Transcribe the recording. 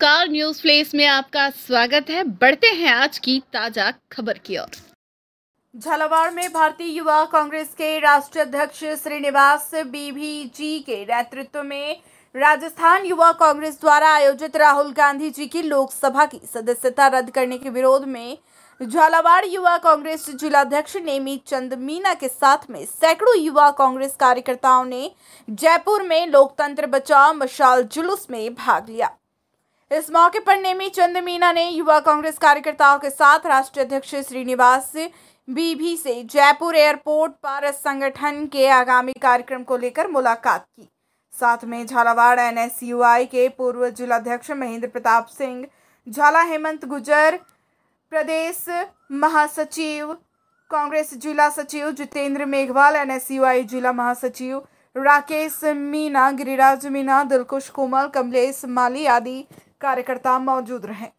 car news place में आपका स्वागत है बढ़ते हैं आज की ताजा खबर की ओर झालावाड़ में भारतीय युवा कांग्रेस के राष्ट्रीय अध्यक्ष श्रीनिवास बीबीजी के नेतृत्व में राजस्थान युवा कांग्रेस द्वारा आयोजित राहुल गांधी जी की लोकसभा की सदस्यता रद्द करने के विरोध में झालावाड़ युवा कांग्रेस जिलाध्यक्ष नेमी चंद मीना के साथ में सैकड़ों युवा कांग्रेस कार्यकर्ताओं ने जयपुर में लोकतंत्र बचाओ मशाल जुलूस में भाग लिया इस मौके पर नेमी चंद मीना ने युवा कांग्रेस कार्यकर्ताओं के साथ राष्ट्रीय अध्यक्ष श्रीनिवास बीबी से जयपुर एयरपोर्ट पर संगठन के आगामी कार्यक्रम को लेकर मुलाकात की साथ में झालावाड़ एन के पूर्व जिलाध्यक्ष महेंद्र प्रताप सिंह झाला हेमंत गुजर प्रदेश महासचिव कांग्रेस जिला सचिव जितेंद्र मेघवाल एन जिला महासचिव राकेश मीना गिरिराज मीना दिलकुश कोमल कमलेश माली आदि कार्यकर्ता मौजूद रहें